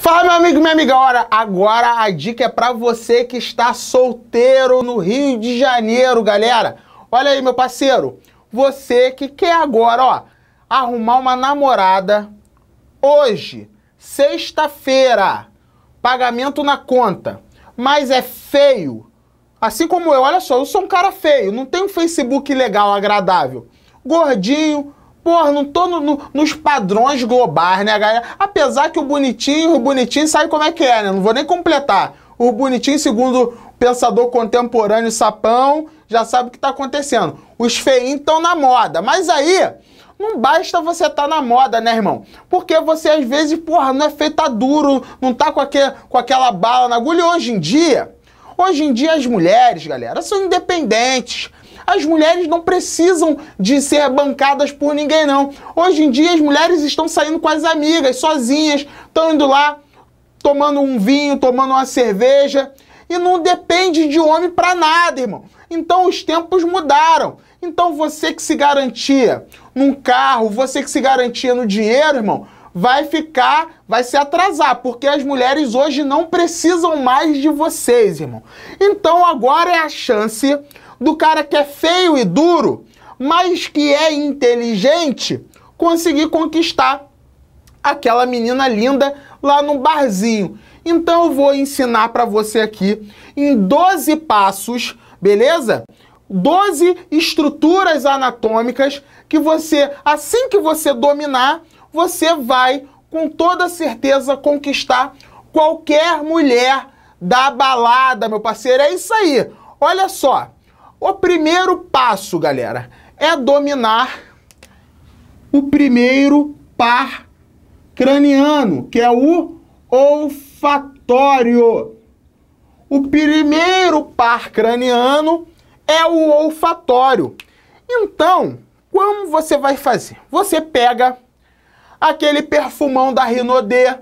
Fala, meu amigo, minha amiga, hora. Agora a dica é para você que está solteiro no Rio de Janeiro, galera. Olha aí, meu parceiro, você que quer agora, ó, arrumar uma namorada hoje, sexta-feira, pagamento na conta, mas é feio. Assim como eu, olha só, eu sou um cara feio, não tenho um Facebook legal, agradável. Gordinho, Porra, não tô no, no, nos padrões globais, né, galera? Apesar que o bonitinho, o bonitinho sabe como é que é, né? Não vou nem completar. O bonitinho, segundo o pensador contemporâneo Sapão, já sabe o que tá acontecendo. Os feinhos estão na moda. Mas aí, não basta você estar tá na moda, né, irmão? Porque você às vezes, porra, não é feita tá duro, não tá com, aquele, com aquela bala na agulha. E hoje em dia, hoje em dia as mulheres, galera, são independentes. As mulheres não precisam de ser bancadas por ninguém, não. Hoje em dia, as mulheres estão saindo com as amigas, sozinhas, estão indo lá tomando um vinho, tomando uma cerveja. E não depende de homem para nada, irmão. Então os tempos mudaram. Então você que se garantia num carro, você que se garantia no dinheiro, irmão, vai ficar, vai se atrasar, porque as mulheres hoje não precisam mais de vocês, irmão. Então agora é a chance do cara que é feio e duro, mas que é inteligente, conseguir conquistar aquela menina linda lá no barzinho. Então eu vou ensinar para você aqui em 12 passos, beleza? 12 estruturas anatômicas que você, assim que você dominar, você vai com toda certeza conquistar qualquer mulher da balada, meu parceiro. É isso aí. Olha só. O primeiro passo, galera, é dominar o primeiro par craniano, que é o olfatório. O primeiro par craniano é o olfatório. Então, como você vai fazer? Você pega aquele perfumão da Rinodê,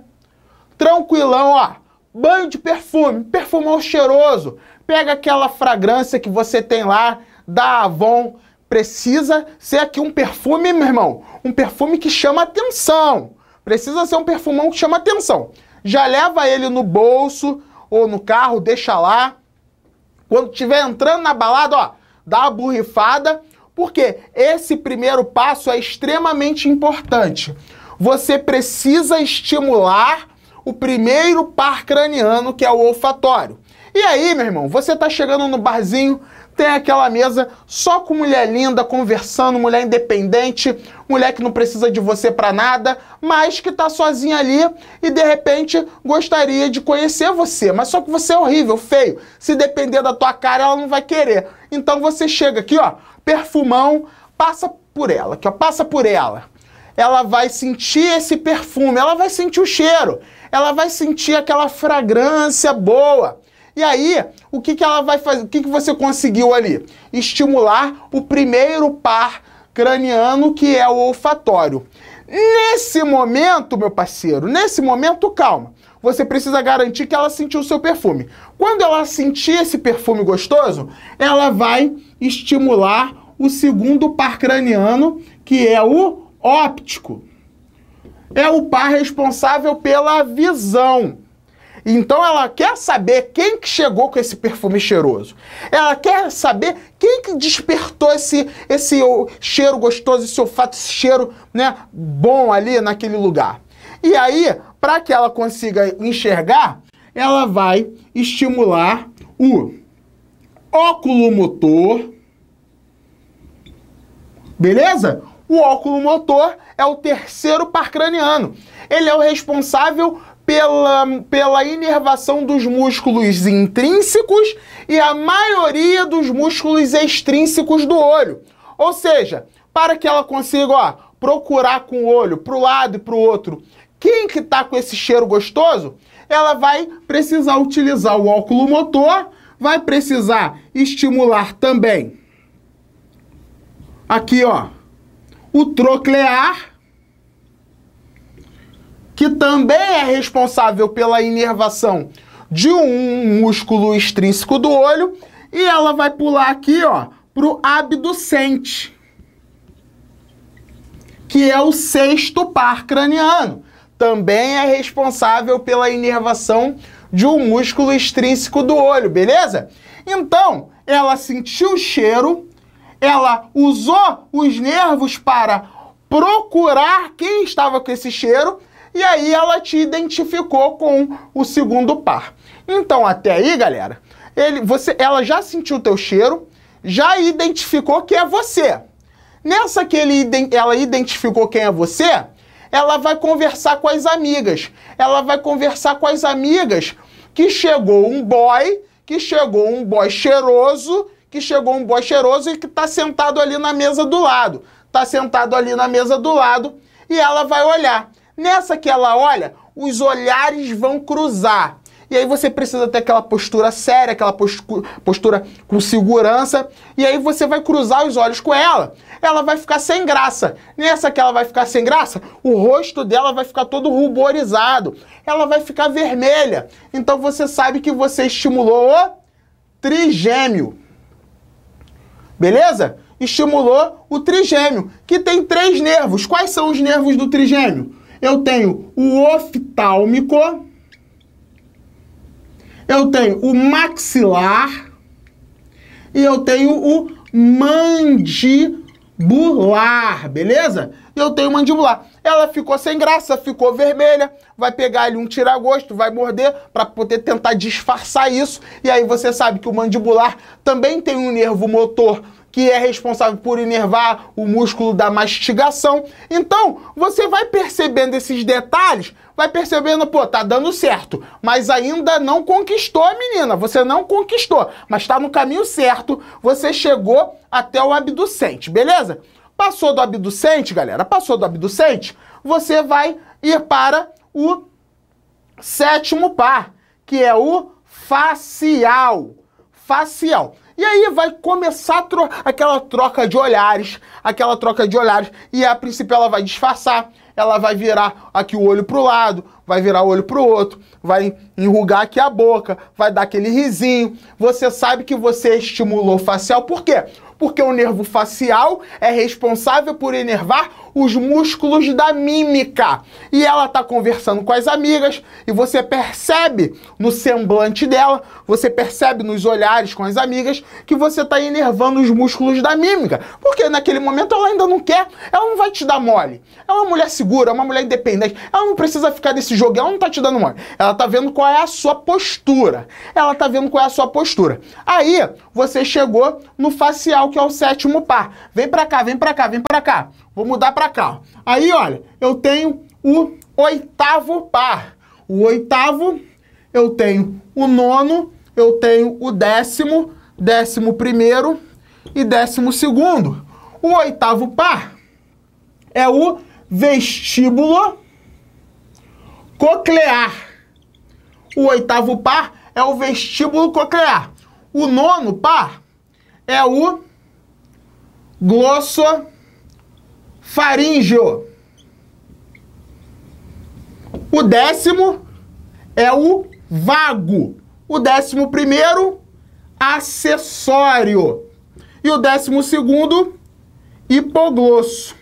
tranquilão, ó, banho de perfume, perfumão cheiroso, pega aquela fragrância que você tem lá da Avon, precisa ser aqui um perfume, meu irmão, um perfume que chama atenção. Precisa ser um perfumão que chama atenção. Já leva ele no bolso ou no carro, deixa lá. Quando estiver entrando na balada, ó, dá uma borrifada, porque esse primeiro passo é extremamente importante. Você precisa estimular o primeiro par craniano, que é o olfatório. E aí, meu irmão, você tá chegando no barzinho, tem aquela mesa só com mulher linda, conversando, mulher independente, mulher que não precisa de você para nada, mas que tá sozinha ali e de repente gostaria de conhecer você, mas só que você é horrível, feio. Se depender da tua cara, ela não vai querer. Então você chega aqui, ó, perfumão, passa por ela, que ó, passa por ela. Ela vai sentir esse perfume, ela vai sentir o cheiro, ela vai sentir aquela fragrância boa. E aí, o que, que ela vai fazer? O que, que você conseguiu ali? Estimular o primeiro par craniano, que é o olfatório. Nesse momento, meu parceiro, nesse momento, calma. Você precisa garantir que ela sentiu o seu perfume. Quando ela sentir esse perfume gostoso, ela vai estimular o segundo par craniano, que é o óptico. É o par responsável pela visão. Então ela quer saber quem que chegou com esse perfume cheiroso. Ela quer saber quem que despertou esse, esse cheiro gostoso, esse olfato, esse cheiro né, bom ali naquele lugar. E aí, para que ela consiga enxergar, ela vai estimular o óculo motor. Beleza? O óculo motor é o terceiro par craniano. Ele é o responsável pela, pela inervação dos músculos intrínsecos e a maioria dos músculos extrínsecos do olho. Ou seja, para que ela consiga ó, procurar com o olho para o lado e para o outro quem que está com esse cheiro gostoso, ela vai precisar utilizar o óculo motor, vai precisar estimular também aqui ó, o troclear que também é responsável pela inervação de um músculo extrínseco do olho, e ela vai pular aqui, ó, pro abducente, que é o sexto par craniano. Também é responsável pela inervação de um músculo extrínseco do olho, beleza? Então, ela sentiu o cheiro, ela usou os nervos para procurar quem estava com esse cheiro e aí ela te identificou com o segundo par. Então, até aí, galera, ele, você, ela já sentiu o teu cheiro, já identificou que é você. Nessa que ele, ela identificou quem é você, ela vai conversar com as amigas. Ela vai conversar com as amigas que chegou um boy, que chegou um boy cheiroso, que chegou um boy cheiroso e que está sentado ali na mesa do lado. Está sentado ali na mesa do lado e ela vai olhar. Nessa que ela olha, os olhares vão cruzar. E aí você precisa ter aquela postura séria, aquela postura com segurança. E aí você vai cruzar os olhos com ela. Ela vai ficar sem graça. Nessa que ela vai ficar sem graça, o rosto dela vai ficar todo ruborizado. Ela vai ficar vermelha. Então você sabe que você estimulou o trigêmeo. Beleza? Estimulou o trigêmeo, que tem três nervos. Quais são os nervos do trigêmeo? Eu tenho o oftálmico, eu tenho o maxilar e eu tenho o mandibular, beleza? Eu tenho mandibular. Ela ficou sem graça, ficou vermelha, vai pegar ali um tiragosto, vai morder para poder tentar disfarçar isso. E aí você sabe que o mandibular também tem um nervo motor que é responsável por inervar o músculo da mastigação. Então, você vai percebendo esses detalhes, vai percebendo, pô, tá dando certo, mas ainda não conquistou a menina, você não conquistou, mas tá no caminho certo, você chegou até o abducente, beleza? Passou do abducente, galera, passou do abducente, você vai ir para o sétimo par, que é o facial. Facial. E aí vai começar tro aquela troca de olhares, aquela troca de olhares. E a princípio ela vai disfarçar, ela vai virar aqui o olho para o lado, vai virar o olho para o outro, vai enrugar aqui a boca, vai dar aquele risinho. Você sabe que você estimulou facial, por quê? porque o nervo facial é responsável por enervar os músculos da mímica. E ela está conversando com as amigas e você percebe no semblante dela, você percebe nos olhares com as amigas que você está enervando os músculos da mímica. Porque naquele momento ela ainda não quer, ela não vai te dar mole. Ela é uma mulher segura, é uma mulher independente, ela não precisa ficar nesse jogo, ela não tá te dando mole. Ela tá vendo qual é a sua postura. Ela tá vendo qual é a sua postura. Aí você chegou no facial que é o sétimo par. Vem para cá, vem para cá, vem para cá. Vou mudar para cá. Aí, olha, eu tenho o oitavo par. O oitavo, eu tenho o nono, eu tenho o décimo, décimo primeiro e décimo segundo. O oitavo par é o vestíbulo coclear. O oitavo par é o vestíbulo coclear. O nono par é o glosso, faríngeo. O décimo é o vago. O décimo primeiro, acessório. E o décimo segundo, hipoglosso.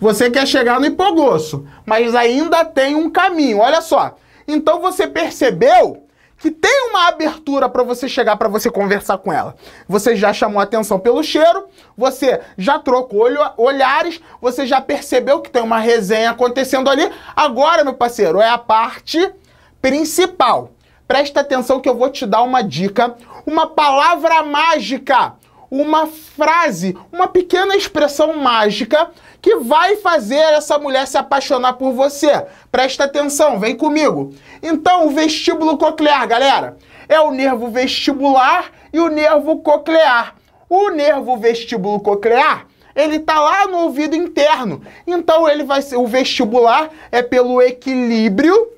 Você quer chegar no hipoglosso, mas ainda tem um caminho. Olha só. Então você percebeu que tem uma abertura para você chegar para você conversar com ela. Você já chamou atenção pelo cheiro, você já trocou olhares, você já percebeu que tem uma resenha acontecendo ali. Agora, meu parceiro, é a parte principal. Presta atenção que eu vou te dar uma dica, uma palavra mágica uma frase, uma pequena expressão mágica que vai fazer essa mulher se apaixonar por você. Presta atenção, vem comigo. Então, o vestíbulo coclear, galera, é o nervo vestibular e o nervo coclear. O nervo vestíbulo coclear ele tá lá no ouvido interno. Então ele vai ser o vestibular é pelo equilíbrio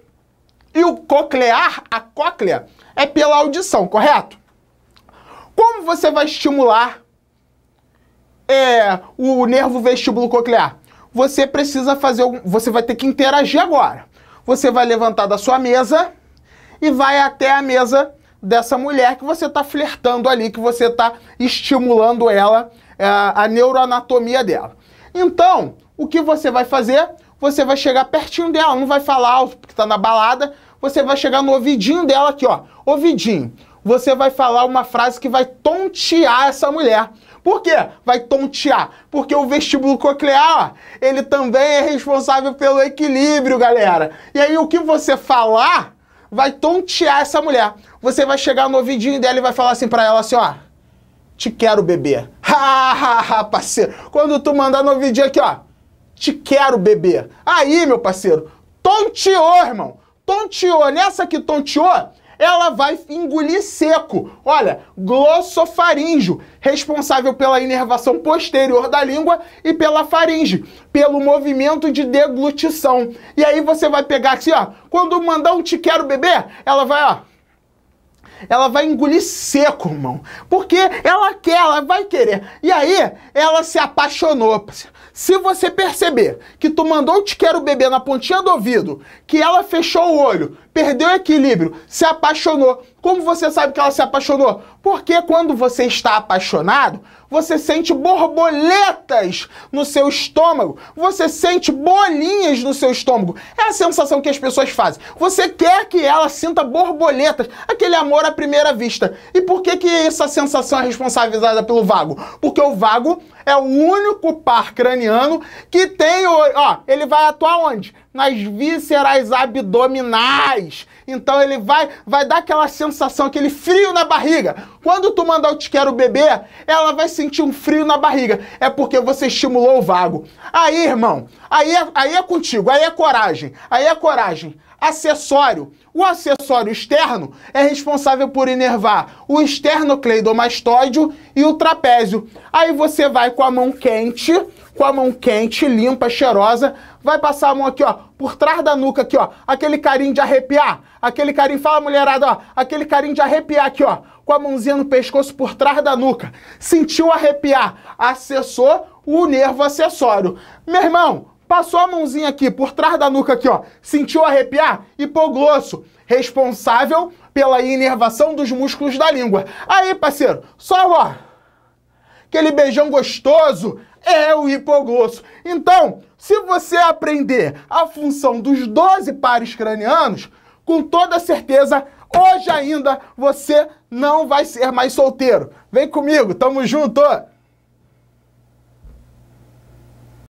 e o coclear, a cóclea, é pela audição, correto? Como você vai estimular é, o nervo vestíbulo coclear? Você precisa fazer, você vai ter que interagir agora. Você vai levantar da sua mesa e vai até a mesa dessa mulher que você está flertando ali, que você está estimulando ela, é, a neuroanatomia dela. Então, o que você vai fazer? Você vai chegar pertinho dela, não vai falar alto porque está na balada, você vai chegar no ouvidinho dela aqui, ó. Ouvidinho você vai falar uma frase que vai tontear essa mulher. Por quê? Vai tontear. Porque o vestíbulo coclear, ó, ele também é responsável pelo equilíbrio, galera. E aí o que você falar vai tontear essa mulher. Você vai chegar no ouvidinho dela e vai falar assim para ela assim, ó: "Te quero, bebê". Ha, parceiro. Quando tu mandar no ouvidinho aqui, ó: "Te quero, bebê". Aí, meu parceiro, tonteou, irmão. Tonteou. Nessa que tonteou, ela vai engolir seco. Olha, glossofaríngeo, responsável pela inervação posterior da língua e pela faringe, pelo movimento de deglutição. E aí você vai pegar aqui, ó, quando mandar um te quero beber, ela vai, ó, ela vai engolir seco, irmão. Porque ela quer, ela vai querer. E aí, ela se apaixonou. Se você perceber que tu mandou o te quero beber na pontinha do ouvido, que ela fechou o olho, perdeu o equilíbrio, se apaixonou. Como você sabe que ela se apaixonou? Porque quando você está apaixonado, você sente borboletas no seu estômago, você sente bolinhas no seu estômago. É a sensação que as pessoas fazem. Você quer que ela sinta borboletas, aquele amor à primeira vista. E por que, que essa sensação é responsabilizada pelo vago? Porque o vago é o único par craniano que tem. Ó, ele vai atuar onde? nas vísceras abdominais. Então ele vai, vai dar aquela sensação, aquele frio na barriga. Quando tu mandar o te quero beber, ela vai sentir um frio na barriga. É porque você estimulou o vago. Aí, irmão, aí é, aí é contigo, aí é coragem, aí é coragem. Acessório. O acessório externo é responsável por inervar o externo cleidomastóide e o trapézio. Aí você vai com a mão quente, com a mão quente, limpa, cheirosa, vai passar a mão aqui, ó, por trás da nuca aqui, ó, aquele carinho de arrepiar, aquele carinho, fala mulherada, ó, aquele carinho de arrepiar aqui, ó, com a mãozinha no pescoço por trás da nuca. Sentiu arrepiar, acessou o nervo acessório. Meu irmão, passou a mãozinha aqui por trás da nuca aqui, ó, sentiu arrepiar? Hipoglosso, responsável pela inervação dos músculos da língua. Aí, parceiro, só ó, aquele beijão gostoso é o hipoglosso. Então, se você aprender a função dos 12 pares cranianos, com toda certeza, hoje ainda você não vai ser mais solteiro. Vem comigo, tamo junto!